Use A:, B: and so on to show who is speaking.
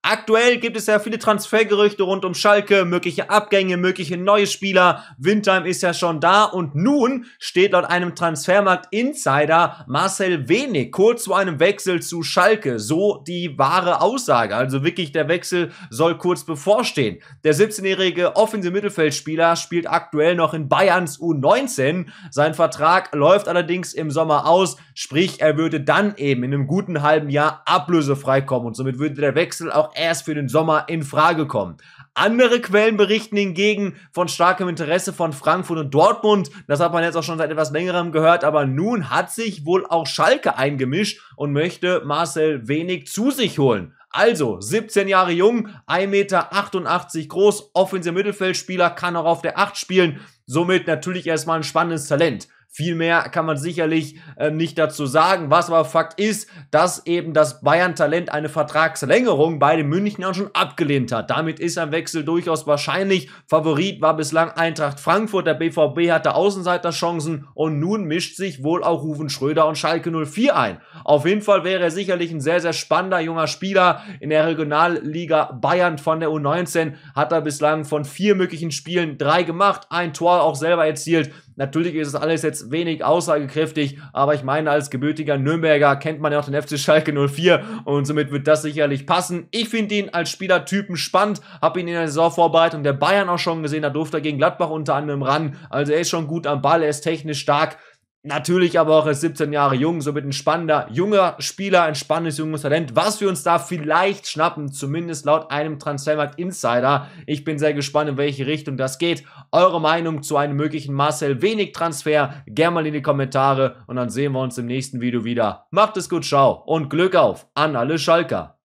A: Aktuell gibt es ja viele Transfergerüchte rund um Schalke, mögliche Abgänge, mögliche neue Spieler. Windheim ist ja schon da und nun steht laut einem Transfermarkt Insider Marcel Wenig kurz vor einem Wechsel zu Schalke. So die wahre Aussage. Also wirklich der Wechsel soll kurz bevorstehen. Der 17-jährige offensive Mittelfeldspieler spielt aktuell noch in Bayerns U19. Sein Vertrag läuft allerdings im Sommer aus, sprich er würde dann eben in einem guten halben Jahr ablösefrei kommen und somit würde der Wechsel auch auch erst für den Sommer in Frage kommen. Andere Quellen berichten hingegen von starkem Interesse von Frankfurt und Dortmund. Das hat man jetzt auch schon seit etwas längerem gehört, aber nun hat sich wohl auch Schalke eingemischt und möchte Marcel wenig zu sich holen. Also, 17 Jahre jung, 1,88 Meter groß, offensiver Mittelfeldspieler, kann auch auf der 8 spielen. Somit natürlich erstmal ein spannendes Talent. Viel mehr kann man sicherlich äh, nicht dazu sagen. Was aber Fakt ist, dass eben das Bayern-Talent eine Vertragslängerung bei den Münchnern schon abgelehnt hat. Damit ist ein Wechsel durchaus wahrscheinlich. Favorit war bislang Eintracht Frankfurt. Der BVB hatte Außenseiterchancen und nun mischt sich wohl auch Ruven Schröder und Schalke 04 ein. Auf jeden Fall wäre er sicherlich ein sehr, sehr spannender junger Spieler in der Regionalliga Bayern von der U19. Hat er bislang von vier möglichen Spielen drei gemacht, ein Tor auch selber erzielt. Natürlich ist es alles jetzt wenig aussagekräftig, aber ich meine, als gebürtiger Nürnberger kennt man ja auch den FC Schalke 04 und somit wird das sicherlich passen. Ich finde ihn als Spielertypen spannend, habe ihn in der Saisonvorbereitung der Bayern auch schon gesehen, da durfte er gegen Gladbach unter anderem ran. Also er ist schon gut am Ball, er ist technisch stark. Natürlich aber auch erst 17 Jahre jung, somit ein spannender junger Spieler, ein spannendes junges Talent, was wir uns da vielleicht schnappen, zumindest laut einem Transfermarkt Insider. Ich bin sehr gespannt, in welche Richtung das geht. Eure Meinung zu einem möglichen Marcel Wenig Transfer gerne mal in die Kommentare und dann sehen wir uns im nächsten Video wieder. Macht es gut, ciao und Glück auf an alle Schalker.